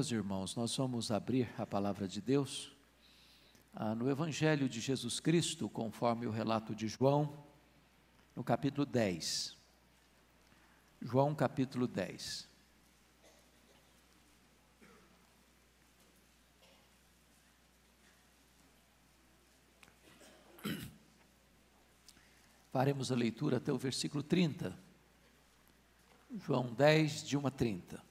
Meus irmãos, nós vamos abrir a palavra de Deus ah, no Evangelho de Jesus Cristo, conforme o relato de João, no capítulo 10. João, capítulo 10. Faremos a leitura até o versículo 30. João 10, de 1 a 30.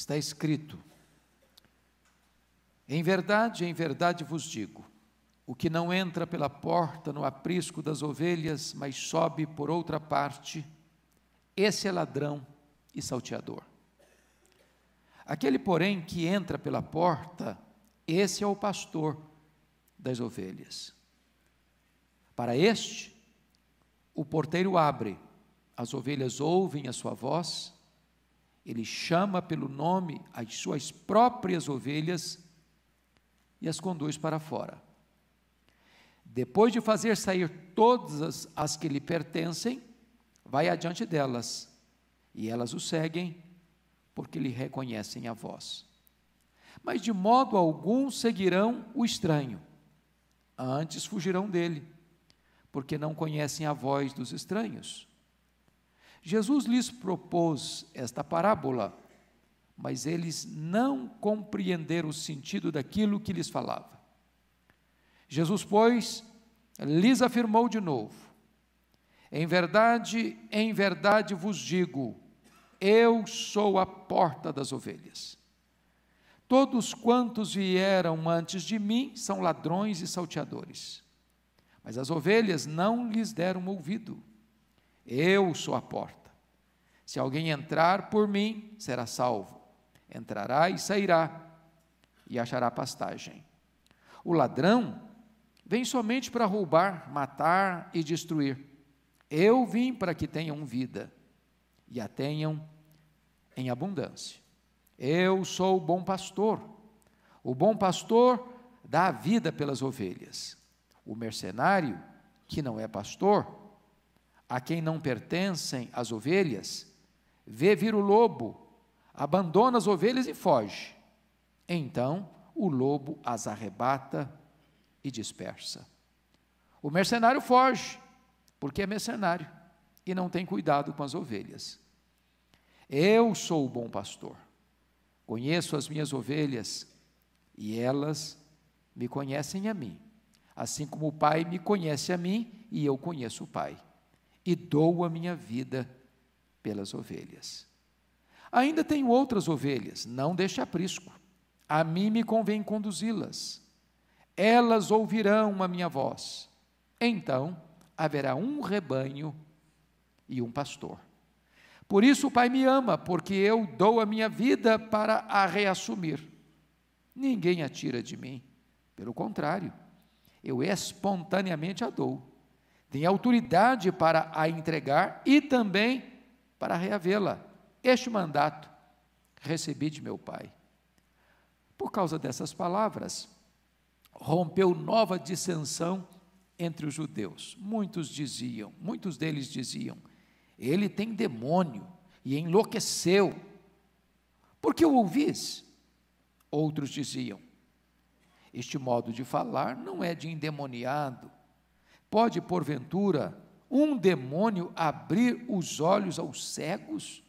está escrito: Em verdade, em verdade vos digo, o que não entra pela porta no aprisco das ovelhas, mas sobe por outra parte, esse é ladrão e salteador. Aquele, porém, que entra pela porta, esse é o pastor das ovelhas. Para este, o porteiro abre, as ovelhas ouvem a sua voz, ele chama pelo nome as suas próprias ovelhas e as conduz para fora. Depois de fazer sair todas as que lhe pertencem, vai adiante delas, e elas o seguem, porque lhe reconhecem a voz. Mas de modo algum seguirão o estranho, antes fugirão dele, porque não conhecem a voz dos estranhos. Jesus lhes propôs esta parábola, mas eles não compreenderam o sentido daquilo que lhes falava. Jesus, pois, lhes afirmou de novo: Em verdade, em verdade vos digo, eu sou a porta das ovelhas. Todos quantos vieram antes de mim são ladrões e salteadores. Mas as ovelhas não lhes deram ouvido. Eu sou a porta. Se alguém entrar por mim, será salvo. Entrará e sairá, e achará pastagem. O ladrão vem somente para roubar, matar e destruir. Eu vim para que tenham vida e a tenham em abundância. Eu sou o bom pastor. O bom pastor dá a vida pelas ovelhas. O mercenário, que não é pastor, a quem não pertencem as ovelhas, vê vir o lobo, abandona as ovelhas e foge. Então o lobo as arrebata e dispersa. O mercenário foge, porque é mercenário e não tem cuidado com as ovelhas. Eu sou o bom pastor, conheço as minhas ovelhas e elas me conhecem a mim, assim como o Pai me conhece a mim e eu conheço o Pai e dou a minha vida pelas ovelhas. Ainda tenho outras ovelhas, não deixe aprisco. A mim me convém conduzi-las. Elas ouvirão a minha voz. Então haverá um rebanho e um pastor. Por isso o Pai me ama, porque eu dou a minha vida para a reassumir. Ninguém a tira de mim. Pelo contrário, eu espontaneamente a dou tem autoridade para a entregar e também para reavê-la. Este mandato recebi de meu pai. Por causa dessas palavras, rompeu nova dissensão entre os judeus. Muitos diziam, muitos deles diziam: ele tem demônio e enlouqueceu. Por que o ouvis? Outros diziam: este modo de falar não é de endemoniado, Pode, porventura, um demônio abrir os olhos aos cegos?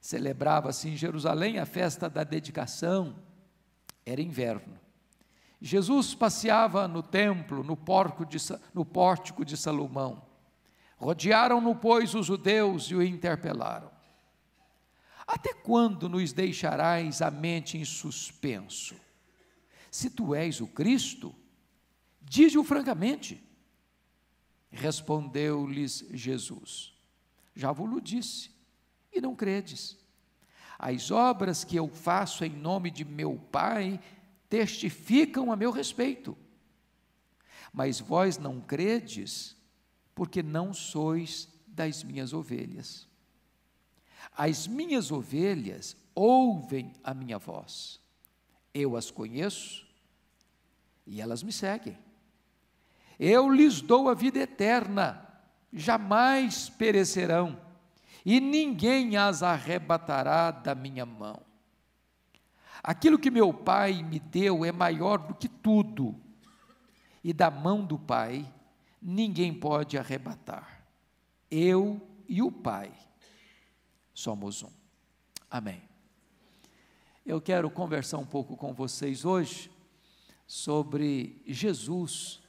Celebrava-se em Jerusalém a festa da dedicação. Era inverno. Jesus passeava no templo, no, de, no pórtico de Salomão. Rodearam-no, pois, os judeus e o interpelaram. Até quando nos deixarás a mente em suspenso? Se tu és o Cristo, Dize-o francamente. Respondeu-lhes Jesus: Já vos disse, e não credes. As obras que eu faço em nome de meu Pai testificam a meu respeito. Mas vós não credes, porque não sois das minhas ovelhas. As minhas ovelhas ouvem a minha voz. Eu as conheço e elas me seguem. Eu lhes dou a vida eterna, jamais perecerão, e ninguém as arrebatará da minha mão. Aquilo que meu Pai me deu é maior do que tudo, e da mão do Pai ninguém pode arrebatar. Eu e o Pai somos um. Amém. Eu quero conversar um pouco com vocês hoje sobre Jesus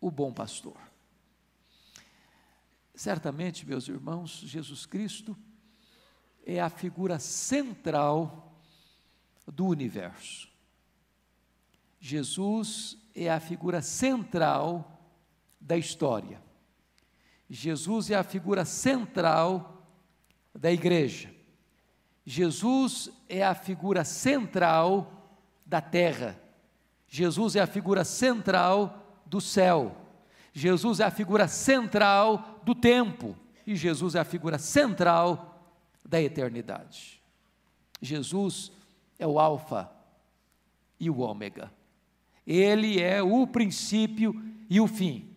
o bom pastor. Certamente, meus irmãos, Jesus Cristo é a figura central do universo. Jesus é a figura central da história. Jesus é a figura central da igreja. Jesus é a figura central da terra. Jesus é a figura central do céu. Jesus é a figura central do tempo e Jesus é a figura central da eternidade. Jesus é o Alfa e o Ômega. Ele é o princípio e o fim.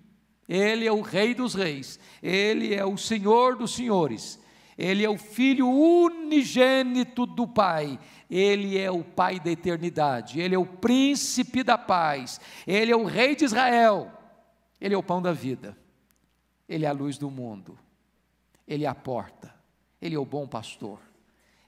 Ele é o Rei dos Reis. Ele é o Senhor dos Senhores. Ele é o Filho unigênito do Pai. Ele é o Pai da eternidade. Ele é o príncipe da paz. Ele é o Rei de Israel. Ele é o pão da vida. Ele é a luz do mundo. Ele é a porta. Ele é o bom pastor.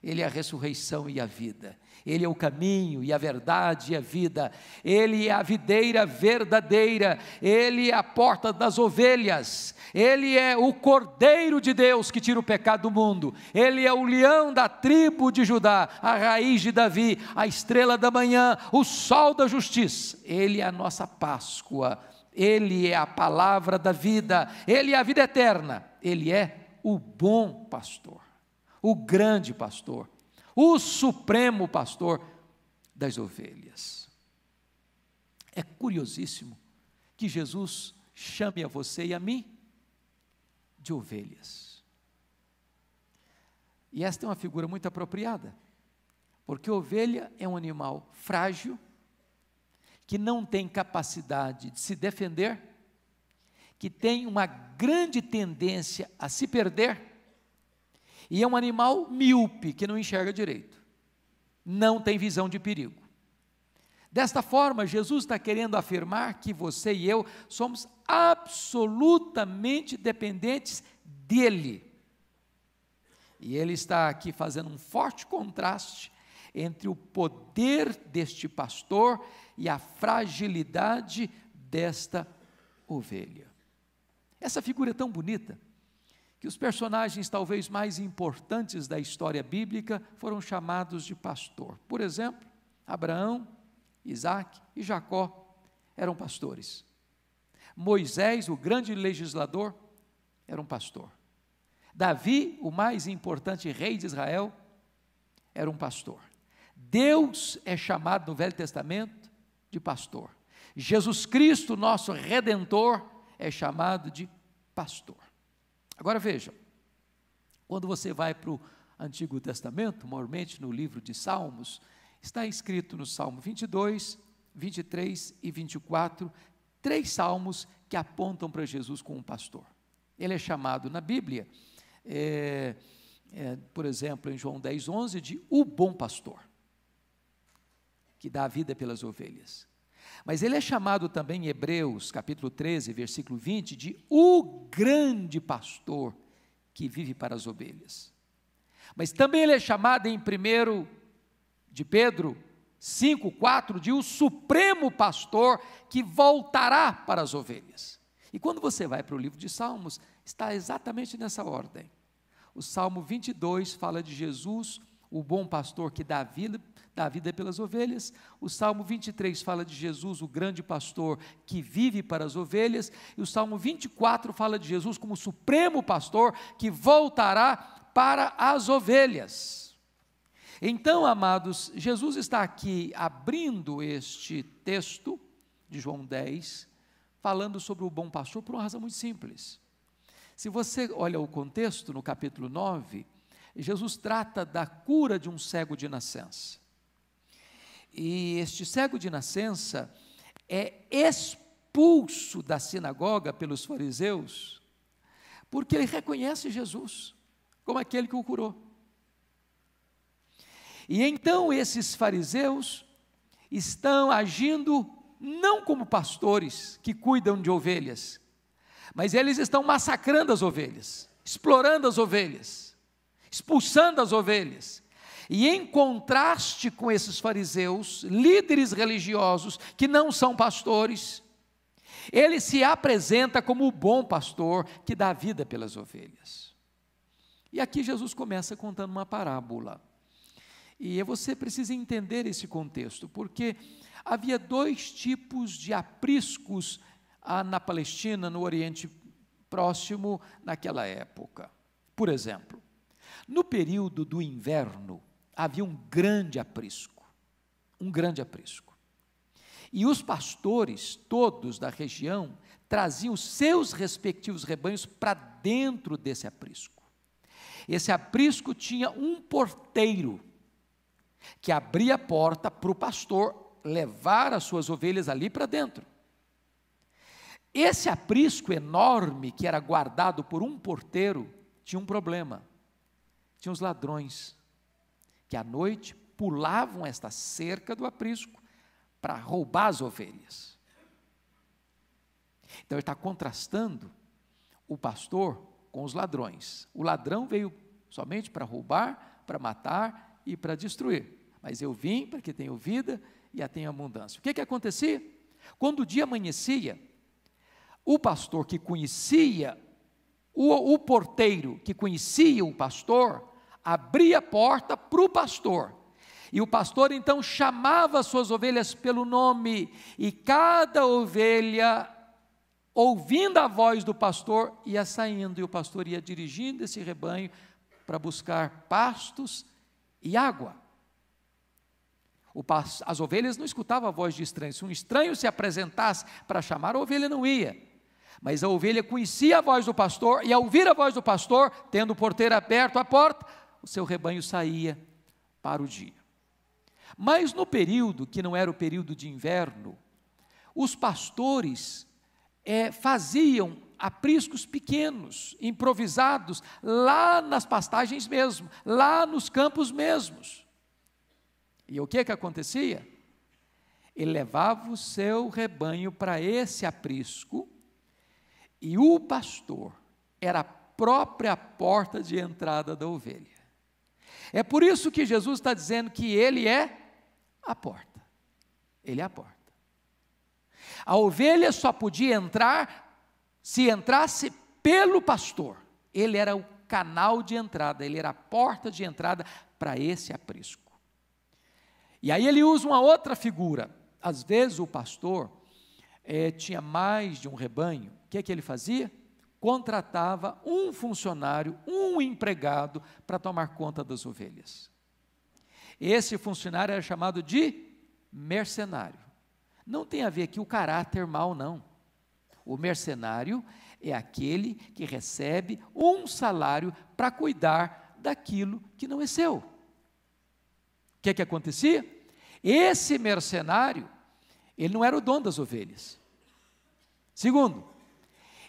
Ele é a ressurreição e a vida. Ele é o caminho e a verdade e a vida. Ele é a videira verdadeira. Ele é a porta das ovelhas. Ele é o cordeiro de Deus que tira o pecado do mundo. Ele é o leão da tribo de Judá, a raiz de Davi, a estrela da manhã, o sol da justiça. Ele é a nossa Páscoa. Ele é a palavra da vida. Ele é a vida eterna. Ele é o bom pastor o grande pastor, o supremo pastor das ovelhas. É curiosíssimo que Jesus chame a você e a mim de ovelhas. E esta é uma figura muito apropriada, porque ovelha é um animal frágil, que não tem capacidade de se defender, que tem uma grande tendência a se perder e é um animal míope, que não enxerga direito, não tem visão de perigo. Desta forma, Jesus está querendo afirmar que você e eu somos absolutamente dependentes dele. E ele está aqui fazendo um forte contraste entre o poder deste pastor e a fragilidade desta ovelha. Essa figura é tão bonita que os personagens talvez mais importantes da história bíblica foram chamados de pastor. Por exemplo, Abraão, Isaac e Jacó eram pastores. Moisés, o grande legislador, era um pastor. Davi, o mais importante rei de Israel, era um pastor. Deus é chamado no Velho Testamento de pastor. Jesus Cristo, nosso redentor, é chamado de pastor. Agora veja, quando você vai para o Antigo Testamento, maiormente no livro de Salmos, está escrito no Salmo 22, 23 e 24, três salmos que apontam para Jesus como pastor. Ele é chamado na Bíblia, é, é, por exemplo, em João 10, 11, de o bom pastor, que dá a vida pelas ovelhas. Mas ele é chamado também em Hebreus, capítulo 13, versículo 20, de o grande pastor que vive para as ovelhas. Mas também ele é chamado em 1 de Pedro 5, 4, de o supremo pastor que voltará para as ovelhas. E quando você vai para o livro de Salmos, está exatamente nessa ordem. O Salmo 22 fala de Jesus, o bom pastor que dá vida, dá vida pelas ovelhas. O Salmo 23 fala de Jesus, o grande pastor que vive para as ovelhas. E o Salmo 24 fala de Jesus como supremo pastor que voltará para as ovelhas. Então, amados, Jesus está aqui abrindo este texto de João 10, falando sobre o bom pastor por uma razão muito simples. Se você olha o contexto no capítulo 9, Jesus trata da cura de um cego de nascença. E este cego de nascença é expulso da sinagoga pelos fariseus, porque ele reconhece Jesus como aquele que o curou. E então esses fariseus estão agindo não como pastores que cuidam de ovelhas, mas eles estão massacrando as ovelhas, explorando as ovelhas expulsando as ovelhas. E em contraste com esses fariseus, líderes religiosos que não são pastores, ele se apresenta como o bom pastor que dá vida pelas ovelhas. E aqui Jesus começa contando uma parábola. E você precisa entender esse contexto, porque havia dois tipos de apriscos ah, na Palestina, no Oriente Próximo, naquela época. Por exemplo, no período do inverno, havia um grande aprisco, um grande aprisco. E os pastores, todos da região, traziam seus respectivos rebanhos para dentro desse aprisco. Esse aprisco tinha um porteiro que abria a porta para o pastor levar as suas ovelhas ali para dentro. Esse aprisco enorme que era guardado por um porteiro tinha um problema tinha os ladrões, que à noite pulavam esta cerca do aprisco para roubar as ovelhas. Então ele está contrastando o pastor com os ladrões. O ladrão veio somente para roubar, para matar e para destruir. Mas eu vim para que tenha vida e a tenha abundância. O que, que acontecia? Quando o dia amanhecia, o pastor que conhecia, o, o porteiro que conhecia o pastor, abria a porta para o pastor. E o pastor então chamava suas ovelhas pelo nome, e cada ovelha, ouvindo a voz do pastor, ia saindo, e o pastor ia dirigindo esse rebanho para buscar pastos e água. as ovelhas não escutavam a voz de estranho. Se um estranho se apresentasse para chamar, a ovelha não ia. Mas a ovelha conhecia a voz do pastor, e ao ouvir a voz do pastor, tendo o porteiro aberto a porta, o seu rebanho saía para o dia. Mas no período que não era o período de inverno, os pastores é, faziam apriscos pequenos, improvisados, lá nas pastagens mesmo, lá nos campos mesmos. E o que é que acontecia? Ele levava o seu rebanho para esse aprisco, e o pastor era a própria porta de entrada da ovelha. É por isso que Jesus está dizendo que Ele é a porta. Ele é a porta. A ovelha só podia entrar se entrasse pelo pastor. Ele era o canal de entrada, ele era a porta de entrada para esse aprisco. E aí ele usa uma outra figura. Às vezes o pastor é, tinha mais de um rebanho. O que, é que ele fazia? contratava um funcionário, um empregado, para tomar conta das ovelhas. Esse funcionário era chamado de mercenário. Não tem a ver aqui o caráter mau, não. O mercenário é aquele que recebe um salário para cuidar daquilo que não é seu. O que é que acontecia? Esse mercenário, ele não era o dono das ovelhas. Segundo,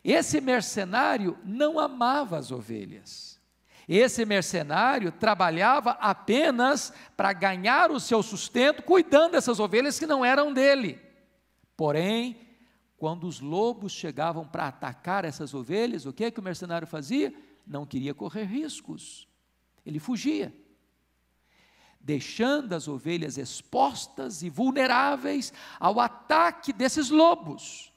esse mercenário não amava as ovelhas. Esse mercenário trabalhava apenas para ganhar o seu sustento, cuidando dessas ovelhas que não eram dele. Porém, quando os lobos chegavam para atacar essas ovelhas, o que, é que o mercenário fazia? Não queria correr riscos. Ele fugia, deixando as ovelhas expostas e vulneráveis ao ataque desses lobos.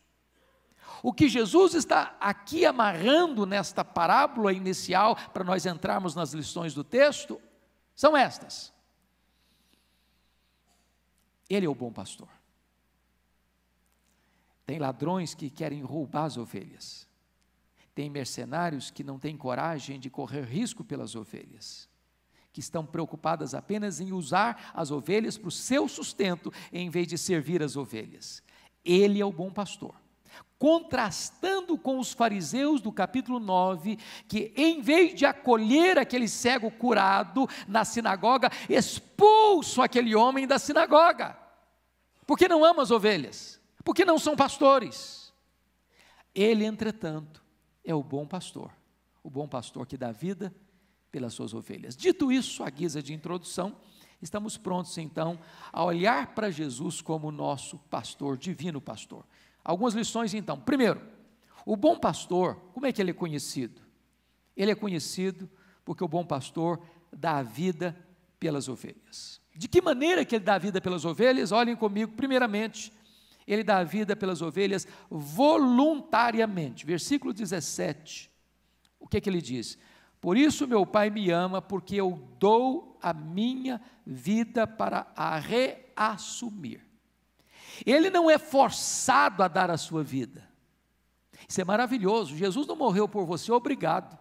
O que Jesus está aqui amarrando nesta parábola inicial, para nós entrarmos nas lições do texto, são estas. Ele é o bom pastor. Tem ladrões que querem roubar as ovelhas. Tem mercenários que não têm coragem de correr risco pelas ovelhas, que estão preocupadas apenas em usar as ovelhas para o seu sustento, em vez de servir as ovelhas. Ele é o bom pastor contrastando com os fariseus do capítulo 9, que em vez de acolher aquele cego curado na sinagoga, expulso aquele homem da sinagoga, porque não ama as ovelhas, porque não são pastores. Ele, entretanto, é o bom pastor, o bom pastor que dá vida pelas suas ovelhas. Dito isso, à guisa de introdução, estamos prontos então a olhar para Jesus como nosso pastor, divino pastor. Algumas lições então. Primeiro, o bom pastor, como é que ele é conhecido? Ele é conhecido porque o bom pastor dá a vida pelas ovelhas. De que maneira que ele dá a vida pelas ovelhas? Olhem comigo, primeiramente, ele dá a vida pelas ovelhas voluntariamente. Versículo 17. O que é que ele diz? Por isso meu Pai me ama, porque eu dou a minha vida para a reassumir. Ele não é forçado a dar a sua vida. Isso é maravilhoso. Jesus não morreu por você, obrigado.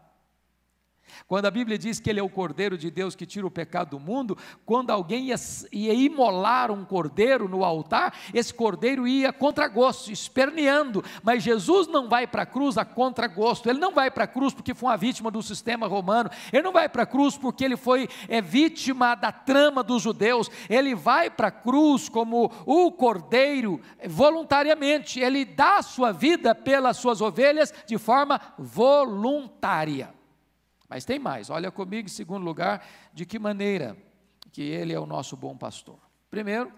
Quando a Bíblia diz que ele é o cordeiro de Deus que tira o pecado do mundo, quando alguém ia, ia imolar um cordeiro no altar, esse cordeiro ia contra gosto, esperneando. Mas Jesus não vai para a cruz a contra gosto. Ele não vai para a cruz porque foi uma vítima do sistema romano. Ele não vai para a cruz porque ele foi é, vítima da trama dos judeus. Ele vai para a cruz como o cordeiro é, voluntariamente. Ele dá a sua vida pelas suas ovelhas de forma voluntária. Mas tem mais, olha comigo, em segundo lugar, de que maneira que ele é o nosso bom pastor. Primeiro,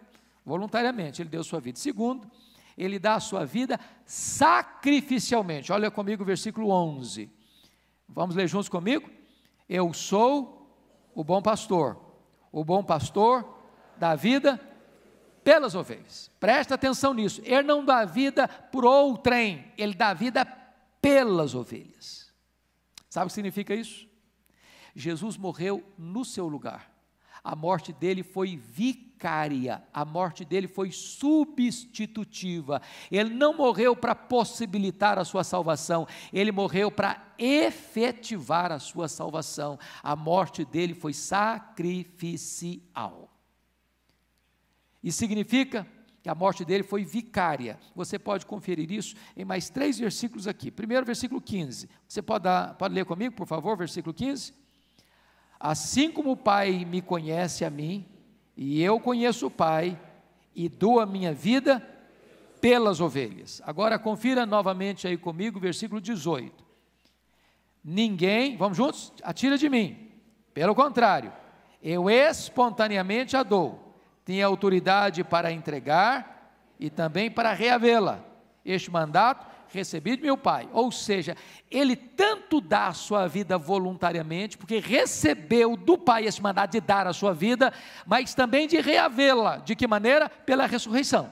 voluntariamente, ele deu sua vida. Segundo, ele dá a sua vida sacrificialmente. Olha comigo o versículo 11. Vamos ler juntos comigo? Eu sou o bom pastor, o bom pastor da vida pelas ovelhas. Presta atenção nisso. Ele não dá vida por outrem, ele dá vida pelas ovelhas. Sabe o que significa isso? Jesus morreu no seu lugar. A morte dele foi vicária, a morte dele foi substitutiva. Ele não morreu para possibilitar a sua salvação, ele morreu para efetivar a sua salvação. A morte dele foi sacrificial. E significa a morte dele foi vicária. Você pode conferir isso em mais três versículos aqui. Primeiro, versículo 15. Você pode, dar, pode ler comigo, por favor, versículo 15? Assim como o Pai me conhece a mim, e eu conheço o Pai, e dou a minha vida pelas ovelhas. Agora confira novamente aí comigo, versículo 18. Ninguém, vamos juntos? Atira de mim. Pelo contrário, eu espontaneamente a dou tinha autoridade para entregar e também para reavê-la. Este mandato recebi de meu pai. Ou seja, ele tanto dá a sua vida voluntariamente, porque recebeu do pai esse mandato de dar a sua vida, mas também de reavê-la. De que maneira? Pela ressurreição.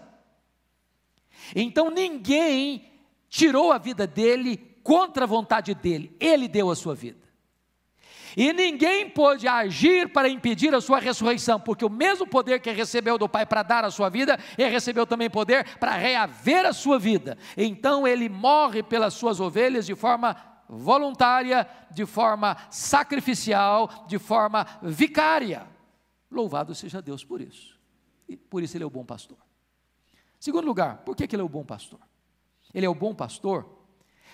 Então ninguém tirou a vida dele contra a vontade dele, ele deu a sua vida. E ninguém pôde agir para impedir a sua ressurreição, porque o mesmo poder que recebeu do Pai para dar a sua vida, ele recebeu também poder para reaver a sua vida. Então ele morre pelas suas ovelhas de forma voluntária, de forma sacrificial, de forma vicária. Louvado seja Deus por isso. E por isso ele é o bom pastor. Segundo lugar, por que ele é o bom pastor? Ele é o bom pastor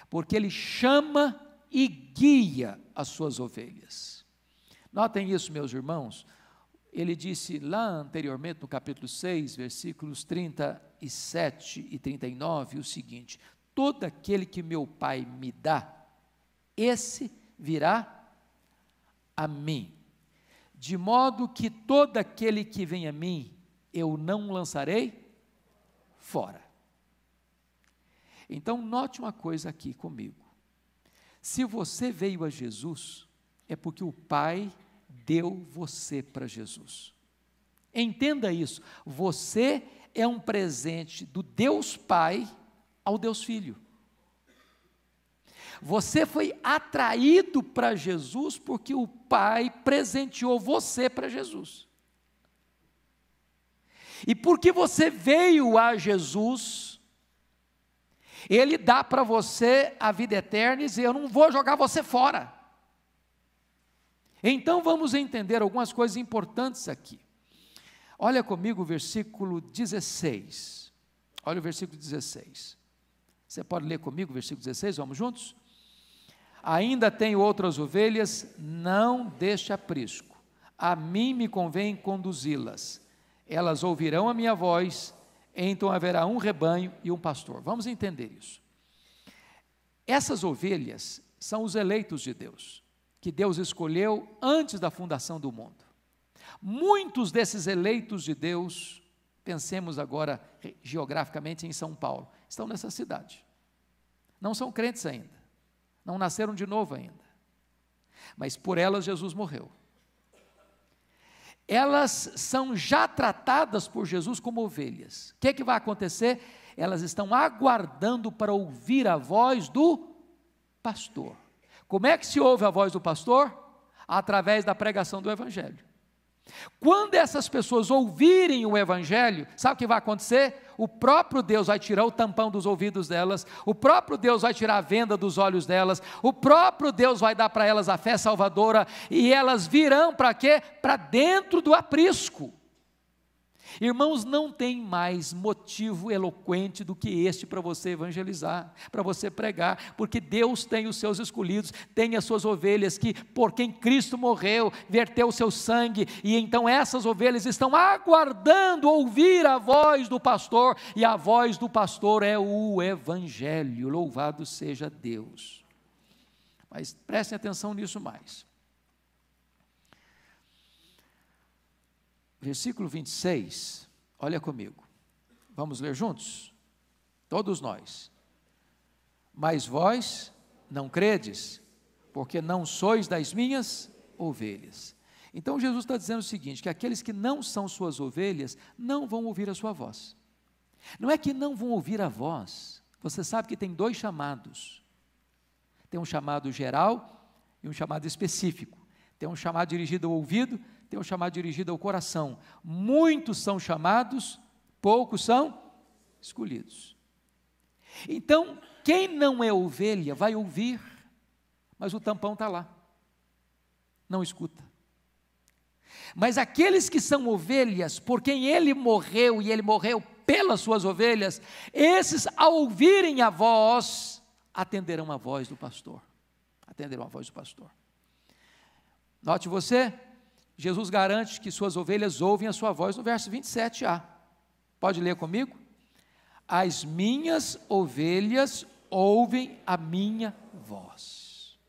porque ele chama e guia as suas ovelhas. Notem isso, meus irmãos. Ele disse lá anteriormente, no capítulo 6, versículos 37 e 39, o seguinte: Todo aquele que meu Pai me dá, esse virá a mim. De modo que todo aquele que vem a mim, eu não lançarei fora. Então, note uma coisa aqui comigo. Se você veio a Jesus, é porque o Pai deu você para Jesus. Entenda isso. Você é um presente do Deus Pai ao Deus Filho. Você foi atraído para Jesus porque o Pai presenteou você para Jesus. E porque você veio a Jesus, ele dá para você a vida eterna e eu não vou jogar você fora. Então vamos entender algumas coisas importantes aqui. Olha comigo o versículo 16. Olha o versículo 16. Você pode ler comigo o versículo 16? Vamos juntos? Ainda tenho outras ovelhas, não deixe aprisco. A mim me convém conduzi-las. Elas ouvirão a minha voz então haverá um rebanho e um pastor. Vamos entender isso. Essas ovelhas são os eleitos de Deus, que Deus escolheu antes da fundação do mundo. Muitos desses eleitos de Deus, pensemos agora geograficamente em São Paulo, estão nessa cidade. Não são crentes ainda, não nasceram de novo ainda. Mas por elas Jesus morreu elas são já tratadas por Jesus como ovelhas. O que é que vai acontecer? Elas estão aguardando para ouvir a voz do pastor. Como é que se ouve a voz do pastor? Através da pregação do evangelho. Quando essas pessoas ouvirem o Evangelho, sabe o que vai acontecer? O próprio Deus vai tirar o tampão dos ouvidos delas, o próprio Deus vai tirar a venda dos olhos delas, o próprio Deus vai dar para elas a fé salvadora, e elas virão para quê? Para dentro do aprisco. Irmãos, não tem mais motivo eloquente do que este para você evangelizar, para você pregar, porque Deus tem os seus escolhidos, tem as suas ovelhas que por quem Cristo morreu, verteu o seu sangue, e então essas ovelhas estão aguardando ouvir a voz do pastor, e a voz do pastor é o evangelho. Louvado seja Deus. Mas prestem atenção nisso mais. versículo 26, olha comigo. Vamos ler juntos? Todos nós. Mas vós não credes, porque não sois das minhas ovelhas. Então Jesus está dizendo o seguinte: que aqueles que não são suas ovelhas não vão ouvir a sua voz. Não é que não vão ouvir a voz. Você sabe que tem dois chamados: tem um chamado geral e um chamado específico. Tem um chamado dirigido ao ouvido, tem um chamado dirigido ao coração. Muitos são chamados, poucos são escolhidos. Então, quem não é ovelha vai ouvir, mas o tampão está lá, não escuta. Mas aqueles que são ovelhas, por quem ele morreu e ele morreu pelas suas ovelhas, esses, ao ouvirem a voz, atenderão a voz do pastor. Atenderão a voz do pastor. Note você, Jesus garante que suas ovelhas ouvem a sua voz no verso 27a. Pode ler comigo? As minhas ovelhas ouvem a minha voz.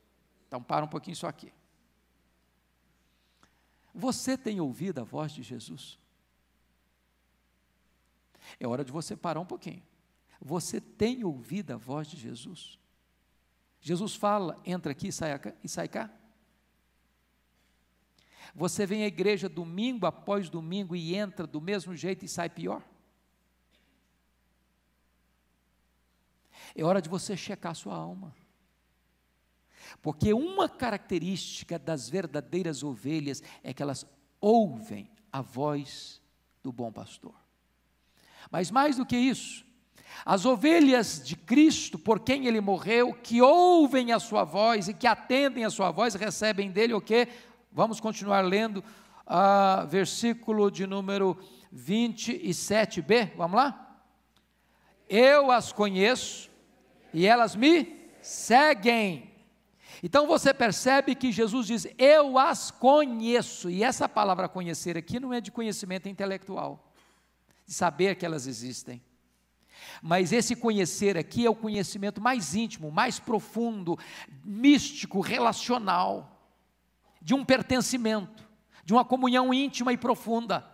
Então, para um pouquinho só aqui. Você tem ouvido a voz de Jesus? É hora de você parar um pouquinho. Você tem ouvido a voz de Jesus? Jesus fala, entra aqui e sai cá? Você vem à igreja domingo após domingo e entra do mesmo jeito e sai pior? É hora de você checar sua alma. Porque uma característica das verdadeiras ovelhas é que elas ouvem a voz do bom pastor. Mas mais do que isso, as ovelhas de Cristo, por quem ele morreu, que ouvem a sua voz e que atendem a sua voz, recebem dele o que? Vamos continuar lendo a versículo de número 27b. Vamos lá? Eu as conheço e elas me seguem. Então você percebe que Jesus diz: Eu as conheço. E essa palavra conhecer aqui não é de conhecimento intelectual, de saber que elas existem. Mas esse conhecer aqui é o conhecimento mais íntimo, mais profundo, místico, relacional de um pertencimento, de uma comunhão íntima e profunda.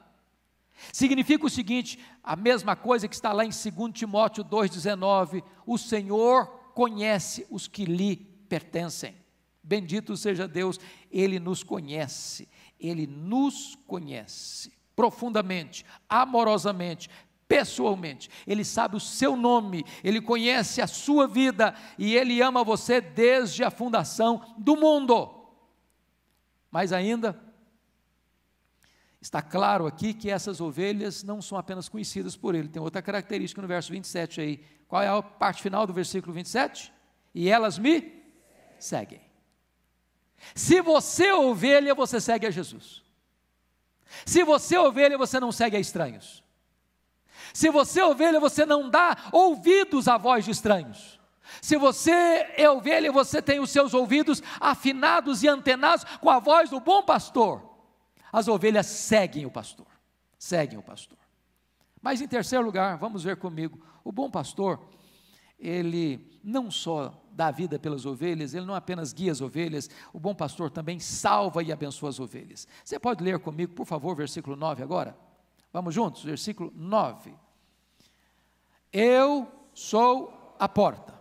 Significa o seguinte, a mesma coisa que está lá em 2 Timóteo 2,19: o Senhor conhece os que lhe pertencem. Bendito seja Deus, Ele nos conhece, Ele nos conhece profundamente, amorosamente, pessoalmente. Ele sabe o seu nome, ele conhece a sua vida e ele ama você desde a fundação do mundo. Mais ainda, está claro aqui que essas ovelhas não são apenas conhecidas por ele. Tem outra característica no verso 27 aí. Qual é a parte final do versículo 27? E elas me seguem. Se você é ovelha, você segue a Jesus. Se você é ovelha, você não segue a estranhos. Se você é ovelha, você não dá ouvidos à voz de estranhos. Se você é ovelha, você tem os seus ouvidos afinados e antenados com a voz do bom pastor. As ovelhas seguem o pastor, seguem o pastor. Mas em terceiro lugar, vamos ver comigo, o bom pastor, ele não só dá vida pelas ovelhas, ele não apenas guia as ovelhas, o bom pastor também salva e abençoa as ovelhas. Você pode ler comigo, por favor, versículo 9 agora? Vamos juntos, versículo 9. Eu sou a porta.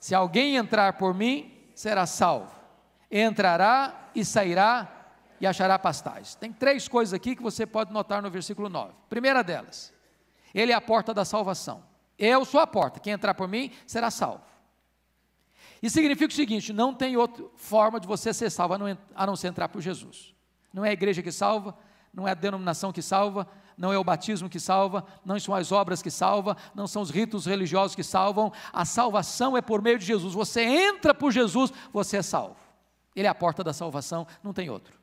Se alguém entrar por mim, será salvo. Entrará e sairá e achará pastagem. Tem três coisas aqui que você pode notar no versículo 9. Primeira delas, ele é a porta da salvação. Eu sou a porta. Quem entrar por mim será salvo. Isso significa o seguinte: não tem outra forma de você ser salvo a não, a não ser entrar por Jesus. Não é a igreja que salva, não é a denominação que salva, não é o batismo que salva, não são as obras que salva, não são os ritos religiosos que salvam. A salvação é por meio de Jesus. Você entra por Jesus, você é salvo. Ele é a porta da salvação, não tem outro.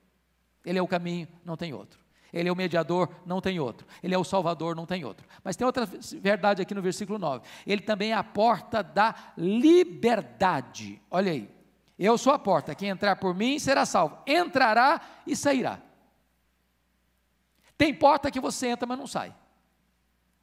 Ele é o caminho, não tem outro. Ele é o mediador, não tem outro. Ele é o salvador, não tem outro. Mas tem outra verdade aqui no versículo 9. Ele também é a porta da liberdade. Olha aí. Eu sou a porta. Quem entrar por mim será salvo. Entrará e sairá. Tem porta que você entra, mas não sai.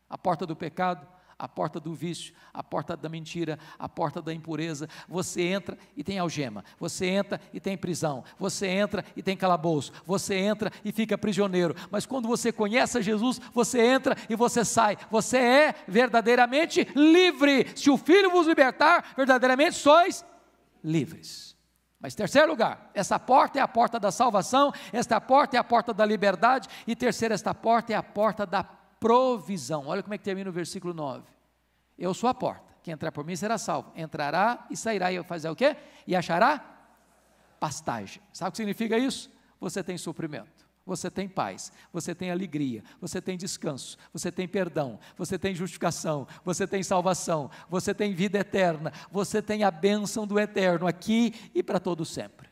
A porta do pecado, a porta do vício, a porta da mentira, a porta da impureza. Você entra e tem algema, você entra e tem prisão, você entra e tem calabouço, você entra e fica prisioneiro. Mas quando você conhece a Jesus, você entra e você sai. Você é verdadeiramente livre. Se o Filho vos libertar, verdadeiramente sois livres. Mas terceiro lugar, essa porta é a porta da salvação, esta porta é a porta da liberdade, e terceiro, esta porta é a porta da provisão. Olha como é que termina o versículo 9. Eu sou a porta, quem entrar por mim será salvo. Entrará e sairá e fazer o quê? E achará pastagem. Sabe o que significa isso? Você tem suprimento você tem paz, você tem alegria, você tem descanso, você tem perdão, você tem justificação, você tem salvação, você tem vida eterna, você tem a bênção do eterno aqui e para todo sempre.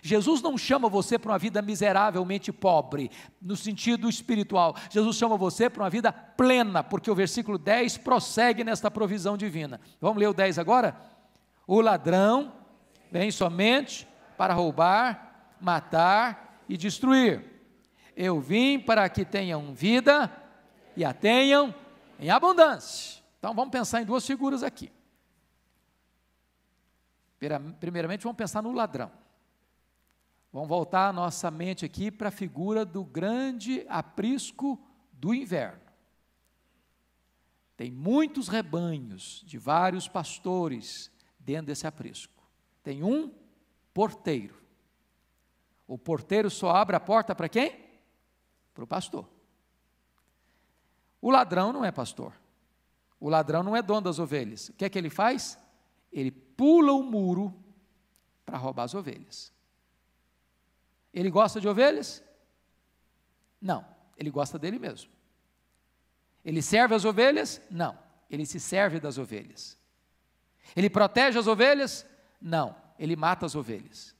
Jesus não chama você para uma vida miseravelmente pobre, no sentido espiritual. Jesus chama você para uma vida plena, porque o versículo 10 prossegue nesta provisão divina. Vamos ler o 10 agora? O ladrão vem somente para roubar, matar e destruir. Eu vim para que tenham vida e a tenham em abundância. Então vamos pensar em duas figuras aqui. Primeiramente, vamos pensar no ladrão. Vamos voltar a nossa mente aqui para a figura do grande aprisco do inverno. Tem muitos rebanhos de vários pastores dentro desse aprisco. Tem um porteiro. O porteiro só abre a porta para quem? Para o pastor. O ladrão não é pastor. O ladrão não é dono das ovelhas. O que é que ele faz? Ele pula o muro para roubar as ovelhas. Ele gosta de ovelhas? Não, ele gosta dele mesmo. Ele serve as ovelhas? Não, ele se serve das ovelhas. Ele protege as ovelhas? Não, ele mata as ovelhas.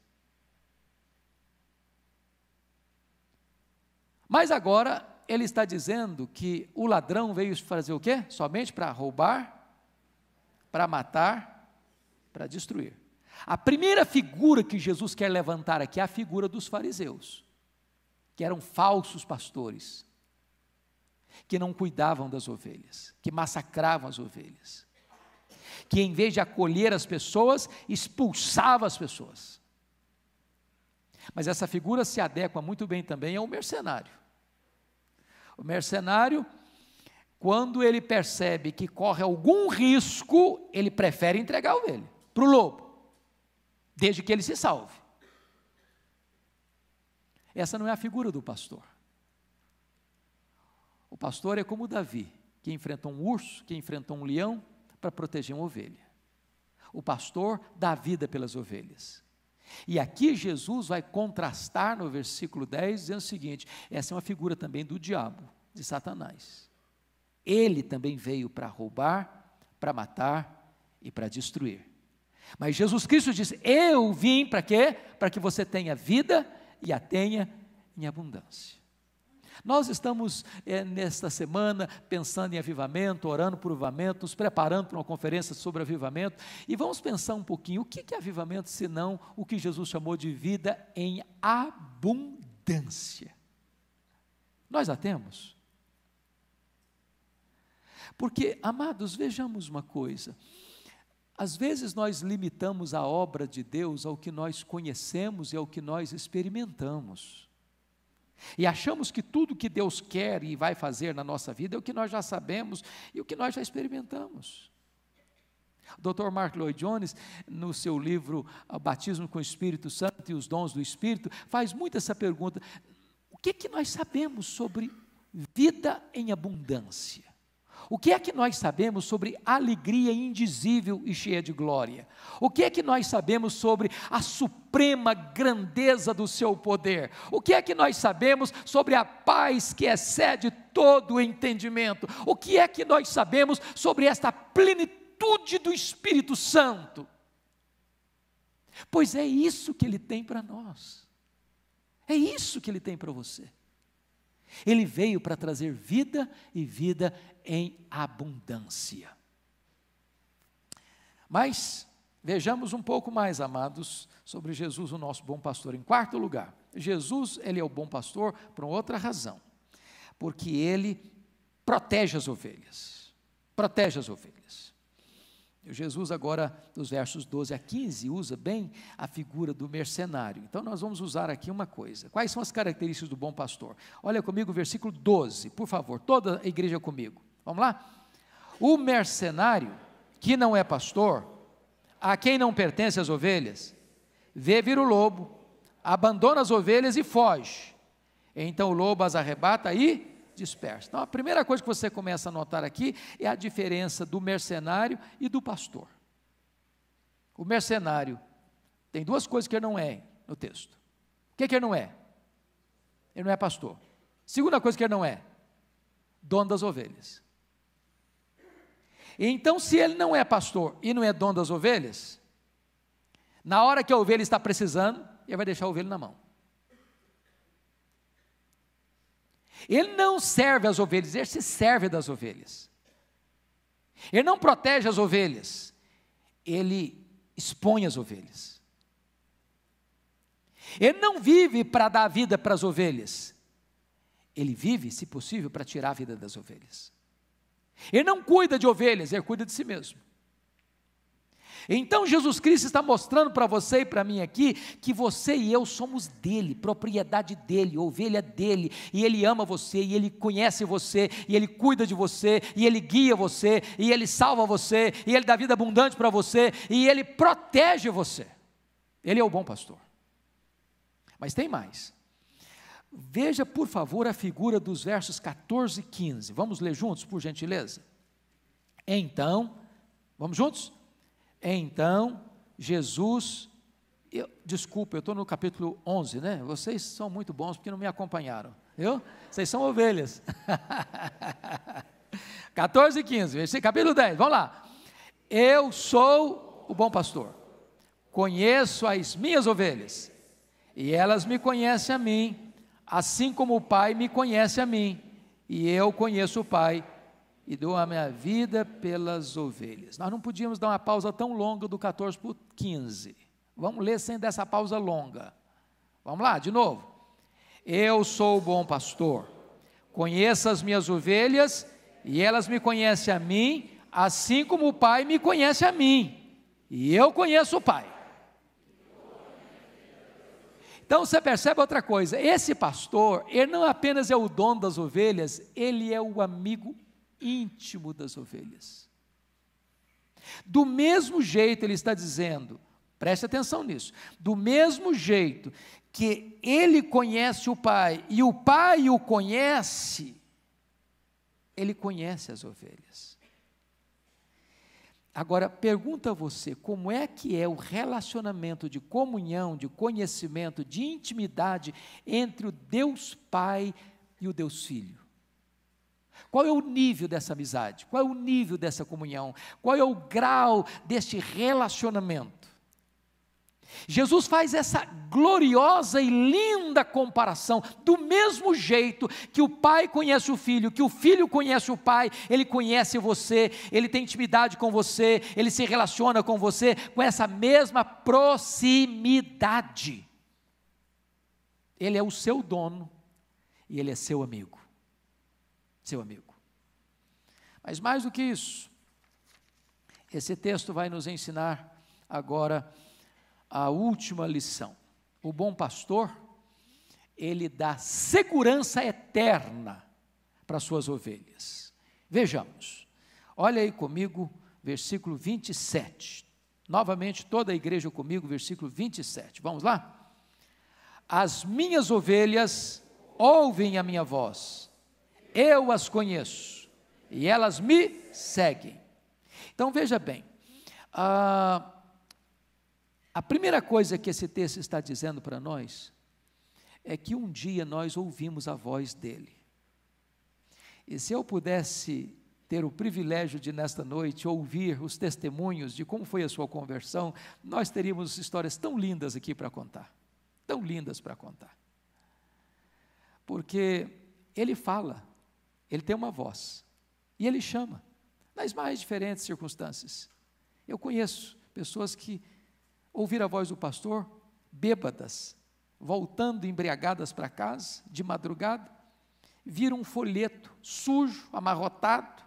Mas agora ele está dizendo que o ladrão veio fazer o quê? Somente para roubar, para matar, para destruir. A primeira figura que Jesus quer levantar aqui é a figura dos fariseus, que eram falsos pastores, que não cuidavam das ovelhas, que massacravam as ovelhas, que em vez de acolher as pessoas, expulsava as pessoas. Mas essa figura se adequa muito bem também ao mercenário. O mercenário, quando ele percebe que corre algum risco, ele prefere entregar ovelha para o lobo, desde que ele se salve. Essa não é a figura do pastor. O pastor é como Davi, que enfrentou um urso, que enfrentou um leão para proteger uma ovelha. O pastor dá vida pelas ovelhas. E aqui Jesus vai contrastar no versículo 10, dizendo o seguinte: essa é uma figura também do diabo, de Satanás. Ele também veio para roubar, para matar e para destruir. Mas Jesus Cristo disse: Eu vim para quê? Para que você tenha vida e a tenha em abundância. Nós estamos, é, nesta semana, pensando em avivamento, orando por avivamento, nos preparando para uma conferência sobre avivamento, e vamos pensar um pouquinho, o que é avivamento, senão o que Jesus chamou de vida em abundância? Nós a temos? Porque, amados, vejamos uma coisa, às vezes nós limitamos a obra de Deus ao que nós conhecemos e ao que nós experimentamos. E achamos que tudo que Deus quer e vai fazer na nossa vida é o que nós já sabemos e o que nós já experimentamos. O Dr. Mark Lloyd Jones, no seu livro Batismo com o Espírito Santo e os Dons do Espírito, faz muito essa pergunta: o que, que nós sabemos sobre vida em abundância? O que é que nós sabemos sobre alegria indizível e cheia de glória? O que é que nós sabemos sobre a suprema grandeza do seu poder? O que é que nós sabemos sobre a paz que excede todo o entendimento? O que é que nós sabemos sobre esta plenitude do Espírito Santo? Pois é isso que ele tem para nós. É isso que ele tem para você. Ele veio para trazer vida e vida em abundância. Mas vejamos um pouco mais, amados, sobre Jesus, o nosso bom pastor. Em quarto lugar, Jesus, ele é o bom pastor por outra razão, porque ele protege as ovelhas. Protege as ovelhas. Jesus, agora, nos versos 12 a 15, usa bem a figura do mercenário. Então, nós vamos usar aqui uma coisa. Quais são as características do bom pastor? Olha comigo o versículo 12, por favor, toda a igreja comigo. Vamos lá? O mercenário, que não é pastor, a quem não pertence as ovelhas, vê vir o lobo, abandona as ovelhas e foge. Então o lobo as arrebata e dispersa. Então, a primeira coisa que você começa a notar aqui é a diferença do mercenário e do pastor. O mercenário tem duas coisas que ele não é no texto. O que, que ele não é? Ele não é pastor. Segunda coisa que ele não é: dono das ovelhas. Então, se ele não é pastor e não é dono das ovelhas, na hora que a ovelha está precisando, ele vai deixar a ovelha na mão. Ele não serve as ovelhas, ele se serve das ovelhas. Ele não protege as ovelhas, ele expõe as ovelhas. Ele não vive para dar vida para as ovelhas, ele vive, se possível, para tirar a vida das ovelhas. Ele não cuida de ovelhas, ele cuida de si mesmo. Então Jesus Cristo está mostrando para você e para mim aqui que você e eu somos dele, propriedade dele, ovelha dele, e ele ama você, e ele conhece você, e ele cuida de você, e ele guia você, e ele salva você, e ele dá vida abundante para você, e ele protege você. Ele é o bom pastor. Mas tem mais. Veja, por favor, a figura dos versos 14 e 15. Vamos ler juntos, por gentileza? Então, vamos juntos? É, então Jesus, eu, desculpa, eu estou no capítulo 11, né? Vocês são muito bons porque não me acompanharam, viu? Vocês são ovelhas. 14 e 15, capítulo 10, vamos lá. Eu sou o bom pastor, conheço as minhas ovelhas, e elas me conhecem a mim, assim como o Pai me conhece a mim, e eu conheço o Pai, e dou a minha vida pelas ovelhas. Nós não podíamos dar uma pausa tão longa do 14 para o 15. Vamos ler sem dessa pausa longa. Vamos lá, de novo. Eu sou o bom pastor, conheço as minhas ovelhas e elas me conhecem a mim, assim como o Pai me conhece a mim, e eu conheço o Pai. Então você percebe outra coisa: esse pastor, ele não apenas é o dono das ovelhas, ele é o amigo íntimo das ovelhas. Do mesmo jeito, ele está dizendo, preste atenção nisso, do mesmo jeito que ele conhece o Pai e o Pai o conhece, ele conhece as ovelhas. Agora, pergunta a você, como é que é o relacionamento de comunhão, de conhecimento, de intimidade entre o Deus Pai e o Deus Filho? Qual é o nível dessa amizade? Qual é o nível dessa comunhão? Qual é o grau deste relacionamento? Jesus faz essa gloriosa e linda comparação, do mesmo jeito que o pai conhece o filho, que o filho conhece o pai, ele conhece você, ele tem intimidade com você, ele se relaciona com você, com essa mesma proximidade. Ele é o seu dono e ele é seu amigo seu amigo. Mas mais do que isso, esse texto vai nos ensinar agora a última lição. O bom pastor, ele dá segurança eterna para suas ovelhas. Vejamos. Olha aí comigo, versículo 27. Novamente, toda a igreja comigo, versículo 27. Vamos lá? As minhas ovelhas ouvem a minha voz eu as conheço e elas me seguem. Então veja bem, a, a primeira coisa que esse texto está dizendo para nós é que um dia nós ouvimos a voz dele. E se eu pudesse ter o privilégio de, nesta noite, ouvir os testemunhos de como foi a sua conversão, nós teríamos histórias tão lindas aqui para contar. Tão lindas para contar. Porque ele fala, ele tem uma voz. E ele chama, nas mais diferentes circunstâncias. Eu conheço pessoas que ouviram a voz do pastor bêbadas, voltando embriagadas para casa, de madrugada, viram um folheto sujo, amarrotado,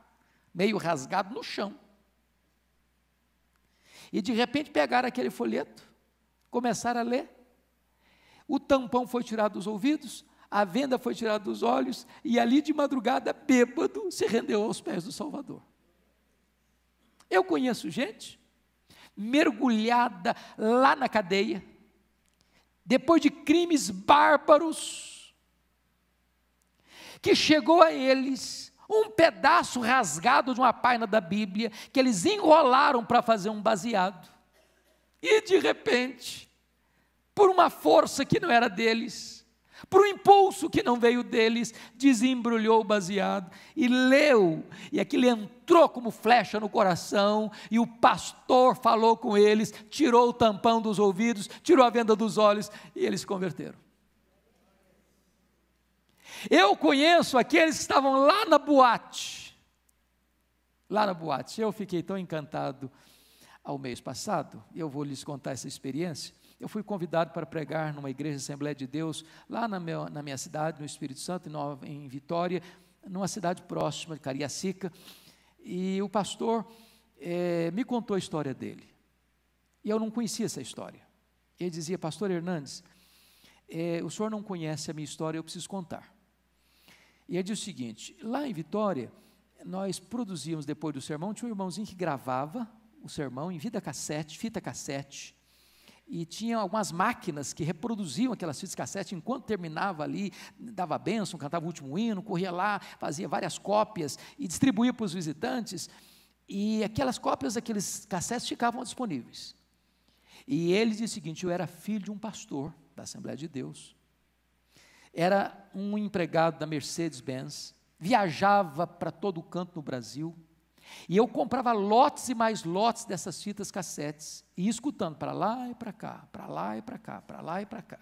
meio rasgado no chão. E de repente pegaram aquele folheto, começaram a ler, o tampão foi tirado dos ouvidos, a venda foi tirada dos olhos e ali de madrugada, bêbado, se rendeu aos pés do Salvador. Eu conheço gente mergulhada lá na cadeia, depois de crimes bárbaros, que chegou a eles um pedaço rasgado de uma página da Bíblia que eles enrolaram para fazer um baseado. E de repente, por uma força que não era deles, por um impulso que não veio deles, desembrulhou o baseado e leu, e aquilo entrou como flecha no coração, e o pastor falou com eles, tirou o tampão dos ouvidos, tirou a venda dos olhos, e eles se converteram. Eu conheço aqueles que estavam lá na boate, lá na boate, eu fiquei tão encantado ao mês passado, e eu vou lhes contar essa experiência eu fui convidado para pregar numa igreja Assembleia de Deus, lá na, meu, na minha cidade, no Espírito Santo, em, Nova, em Vitória, numa cidade próxima de Cariacica. E o pastor é, me contou a história dele. E eu não conhecia essa história. Ele dizia, pastor Hernandes, é, o senhor não conhece a minha história, eu preciso contar. E ele disse o seguinte: lá em Vitória, nós produzíamos depois do sermão, tinha um irmãozinho que gravava o sermão em vida cassete, fita cassete, e tinha algumas máquinas que reproduziam aquelas fitas cassete, enquanto terminava ali, dava bênção, cantava o último hino, corria lá, fazia várias cópias e distribuía para os visitantes, e aquelas cópias daqueles cassetes ficavam disponíveis. E ele disse o seguinte: eu era filho de um pastor da Assembleia de Deus, era um empregado da Mercedes-Benz, viajava para todo canto no Brasil, e eu comprava lotes e mais lotes dessas fitas cassetes e escutando para lá e para cá, para lá e para cá, para lá e para cá.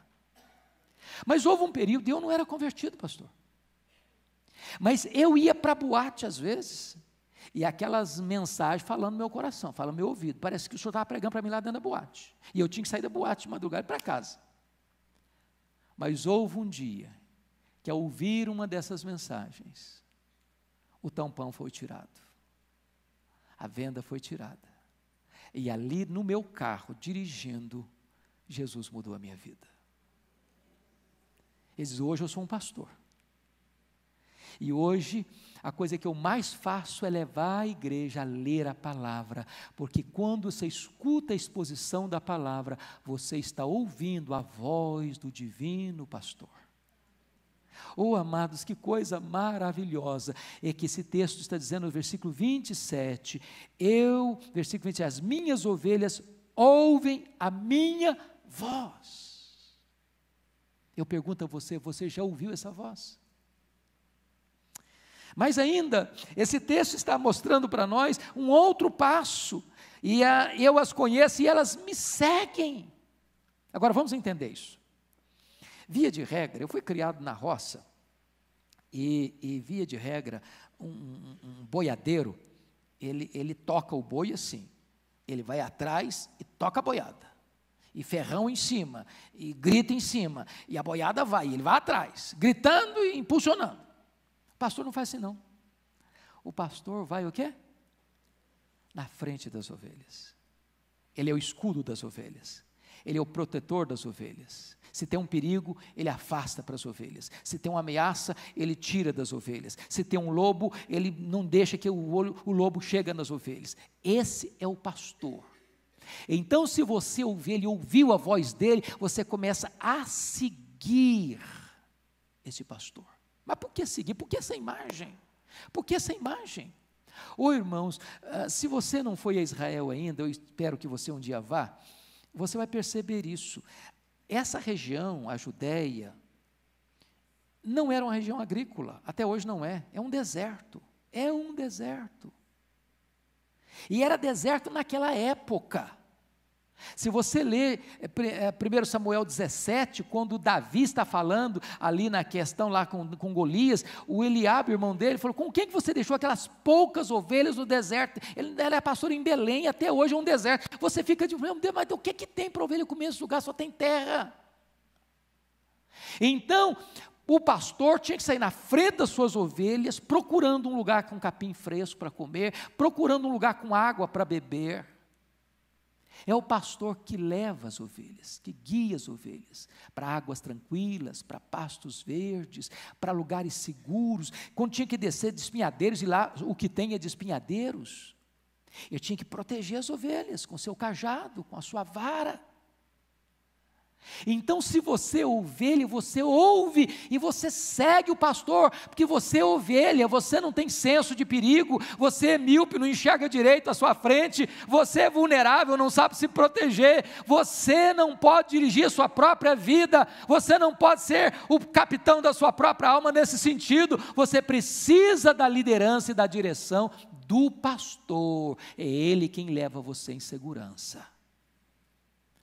Mas houve um período e eu não era convertido, pastor. Mas eu ia para boate às vezes e aquelas mensagens falando no meu coração, falando no meu ouvido. Parece que o senhor estava pregando para mim lá dentro da boate. E eu tinha que sair da boate de madrugada para casa. Mas houve um dia que, ao ouvir uma dessas mensagens, o tampão foi tirado a venda foi tirada. E ali no meu carro, dirigindo, Jesus mudou a minha vida. Ele diz: Hoje eu sou um pastor. E hoje, a coisa que eu mais faço é levar a igreja a ler a palavra, porque quando você escuta a exposição da palavra, você está ouvindo a voz do divino pastor. Oh, amados, que coisa maravilhosa é que esse texto está dizendo no versículo 27. Eu, versículo 27, as minhas ovelhas ouvem a minha voz. Eu pergunto a você, você já ouviu essa voz? Mas ainda, esse texto está mostrando para nós um outro passo, e a, eu as conheço e elas me seguem. Agora vamos entender isso. Via de regra, eu fui criado na roça, e, e via de regra, um, um, boiadeiro, ele, ele toca o boi assim, ele vai atrás e toca a boiada e ferrão em cima, e grita em cima, e a boiada vai, ele vai atrás, gritando e impulsionando. O pastor não faz assim não. O pastor vai o quê? Na frente das ovelhas. Ele é o escudo das ovelhas. Ele é o protetor das ovelhas. Se tem um perigo, ele afasta para as ovelhas. Se tem uma ameaça, ele tira das ovelhas. Se tem um lobo, ele não deixa que o, olho, o lobo chegue nas ovelhas. Esse é o pastor. Então, se você ouvir, ele ouviu a voz dele, você começa a seguir esse pastor. Mas por que seguir? Por que essa imagem? Por que essa imagem? Ou oh, irmãos, ah, se você não foi a Israel ainda, eu espero que você um dia vá você vai perceber isso. Essa região, a Judéia, não era uma região agrícola, até hoje não é, é um deserto. É um deserto. E era deserto naquela época. Se você ler é, é, 1 Samuel 17, quando Davi está falando ali na questão lá com, com Golias, o Eliabe, irmão dele, falou, com quem que você deixou aquelas poucas ovelhas no deserto? Ele, ela é pastor em Belém, até hoje é um deserto. Você fica de, tipo, meu Deus, mas o que, que tem para ovelha comer nesse lugar? Só tem terra. Então, o pastor tinha que sair na frente das suas ovelhas, procurando um lugar com capim fresco para comer, procurando um lugar com água para beber é o pastor que leva as ovelhas, que guia as ovelhas para águas tranquilas, para pastos verdes, para lugares seguros. Quando tinha que descer de espinhadeiros, e lá o que tem é de espinhadeiros, ele tinha que proteger as ovelhas com seu cajado, com a sua vara. Então, se você é ovelha, você ouve e você segue o pastor, porque você é ovelha, você não tem senso de perigo, você é míope, não enxerga direito à sua frente, você é vulnerável, não sabe se proteger, você não pode dirigir a sua própria vida, você não pode ser o capitão da sua própria alma nesse sentido, você precisa da liderança e da direção do pastor, é ele quem leva você em segurança.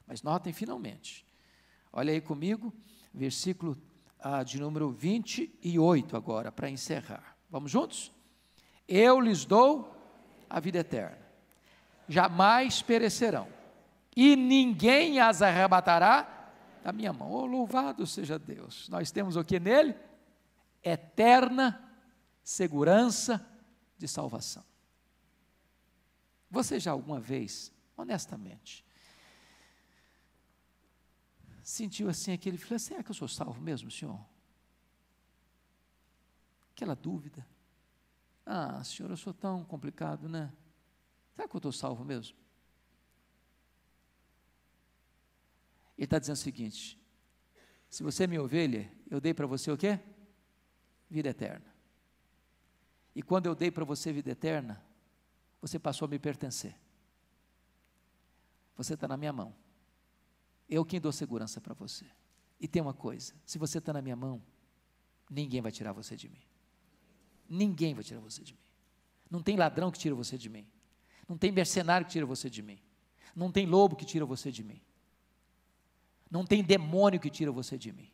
Mas notem finalmente Olha aí comigo, versículo ah, de número 28 agora, para encerrar. Vamos juntos? Eu lhes dou a vida eterna, jamais perecerão, e ninguém as arrebatará da minha mão. Oh, louvado seja Deus! Nós temos o que nele? Eterna segurança de salvação. Você já alguma vez, honestamente, sentiu assim aquele, filho, será que eu sou salvo mesmo, senhor? Aquela dúvida. Ah, senhor, eu sou tão complicado, né? Será que eu estou salvo mesmo? Ele está dizendo o seguinte: se você é minha ovelha, eu dei para você o quê? Vida eterna. E quando eu dei para você vida eterna, você passou a me pertencer. Você está na minha mão eu quem dou segurança para você. E tem uma coisa: se você está na minha mão, ninguém vai tirar você de mim. Ninguém vai tirar você de mim. Não tem ladrão que tira você de mim. Não tem mercenário que tira você de mim. Não tem lobo que tira você de mim. Não tem demônio que tira você de mim.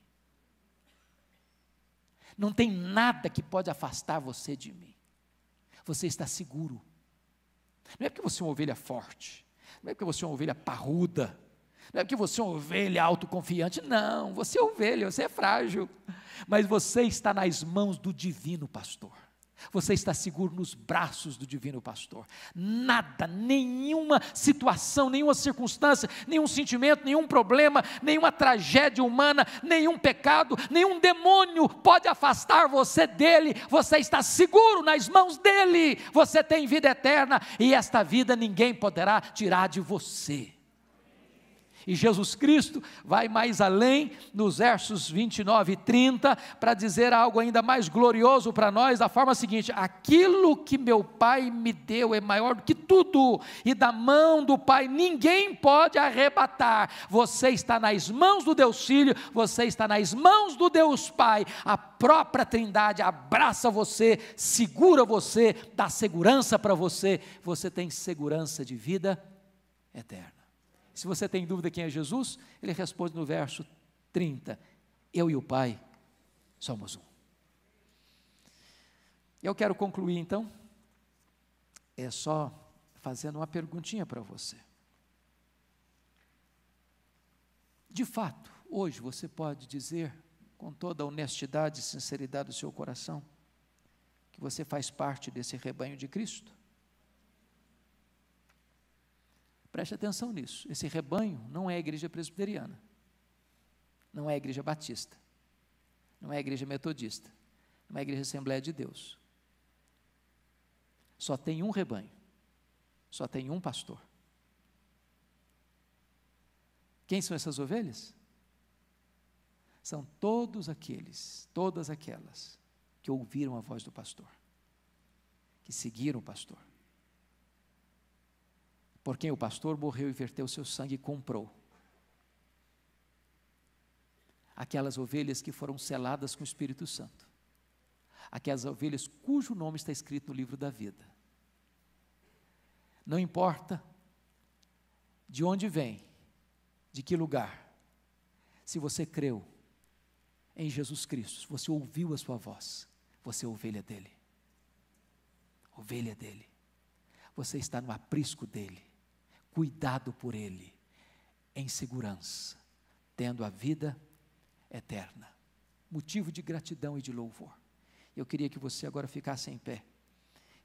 Não tem nada que pode afastar você de mim. Você está seguro. Não é porque você é uma ovelha forte. Não é porque você é uma ovelha parruda. Não é que você é uma ovelha autoconfiante, não, você é ovelha, você é frágil. Mas você está nas mãos do divino pastor. Você está seguro nos braços do divino pastor. Nada, nenhuma situação, nenhuma circunstância, nenhum sentimento, nenhum problema, nenhuma tragédia humana, nenhum pecado, nenhum demônio pode afastar você dele. Você está seguro nas mãos dele. Você tem vida eterna e esta vida ninguém poderá tirar de você. E Jesus Cristo vai mais além nos versos 29 e 30 para dizer algo ainda mais glorioso para nós, da forma seguinte: aquilo que meu Pai me deu é maior do que tudo, e da mão do Pai ninguém pode arrebatar. Você está nas mãos do Deus Filho, você está nas mãos do Deus Pai. A própria Trindade abraça você, segura você, dá segurança para você. Você tem segurança de vida eterna. Se você tem dúvida quem é Jesus, ele responde no verso 30: Eu e o Pai somos um. Eu quero concluir então, é só fazendo uma perguntinha para você. De fato, hoje você pode dizer, com toda a honestidade e sinceridade do seu coração, que você faz parte desse rebanho de Cristo? Preste atenção nisso. Esse rebanho não é a igreja presbiteriana, não é a igreja batista, não é a igreja metodista, não é a igreja Assembleia de Deus. Só tem um rebanho, só tem um pastor. Quem são essas ovelhas? São todos aqueles, todas aquelas que ouviram a voz do pastor, que seguiram o pastor por quem o pastor morreu e verteu seu sangue e comprou. Aquelas ovelhas que foram seladas com o Espírito Santo. Aquelas ovelhas cujo nome está escrito no livro da vida. Não importa de onde vem, de que lugar, se você creu em Jesus Cristo, você ouviu a sua voz, você é ovelha dele. Ovelha dele. Você está no aprisco dele cuidado por ele, em segurança, tendo a vida eterna. Motivo de gratidão e de louvor. Eu queria que você agora ficasse em pé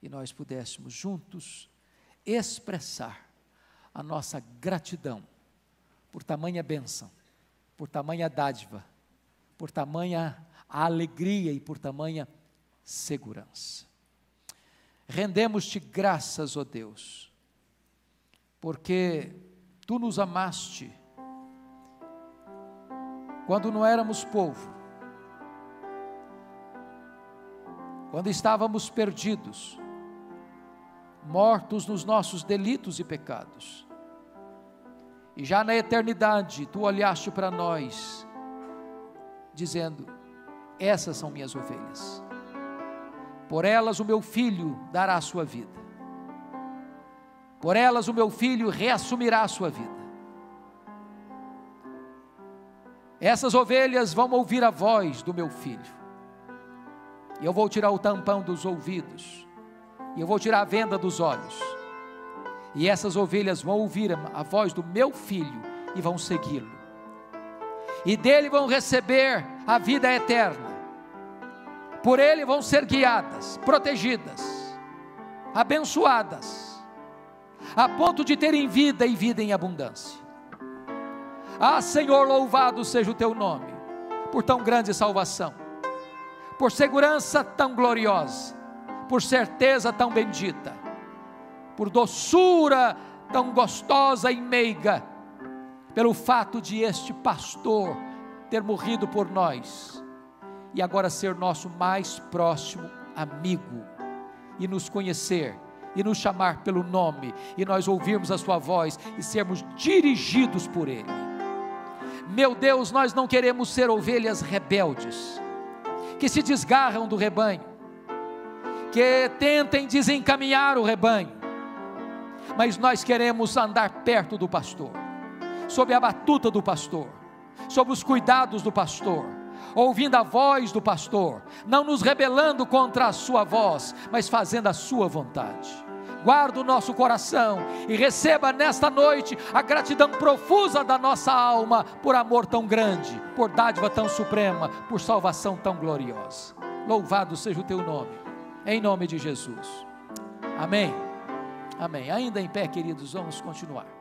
e nós pudéssemos juntos expressar a nossa gratidão por tamanha bênção, por tamanha dádiva, por tamanha alegria e por tamanha segurança. Rendemos-te graças, ó oh Deus porque tu nos amaste quando não éramos povo, quando estávamos perdidos, mortos nos nossos delitos e pecados. E já na eternidade tu olhaste para nós, dizendo: Essas são minhas ovelhas, por elas o meu filho dará a sua vida. Por elas o meu filho reassumirá a sua vida. Essas ovelhas vão ouvir a voz do meu filho. E eu vou tirar o tampão dos ouvidos. E eu vou tirar a venda dos olhos. E essas ovelhas vão ouvir a voz do meu filho e vão segui-lo. E dele vão receber a vida eterna. Por ele vão ser guiadas, protegidas, abençoadas a ponto de terem vida e vida em abundância. Ah, Senhor, louvado seja o teu nome, por tão grande salvação, por segurança tão gloriosa, por certeza tão bendita, por doçura tão gostosa e meiga, pelo fato de este pastor ter morrido por nós e agora ser nosso mais próximo amigo e nos conhecer e nos chamar pelo nome, e nós ouvirmos a Sua voz e sermos dirigidos por Ele. Meu Deus, nós não queremos ser ovelhas rebeldes, que se desgarram do rebanho, que tentem desencaminhar o rebanho, mas nós queremos andar perto do pastor, sob a batuta do pastor, sob os cuidados do pastor ouvindo a voz do pastor, não nos rebelando contra a sua voz, mas fazendo a sua vontade. Guarda o nosso coração e receba nesta noite a gratidão profusa da nossa alma por amor tão grande, por dádiva tão suprema, por salvação tão gloriosa. Louvado seja o teu nome, em nome de Jesus. Amém. Amém. Ainda em pé, queridos, vamos continuar.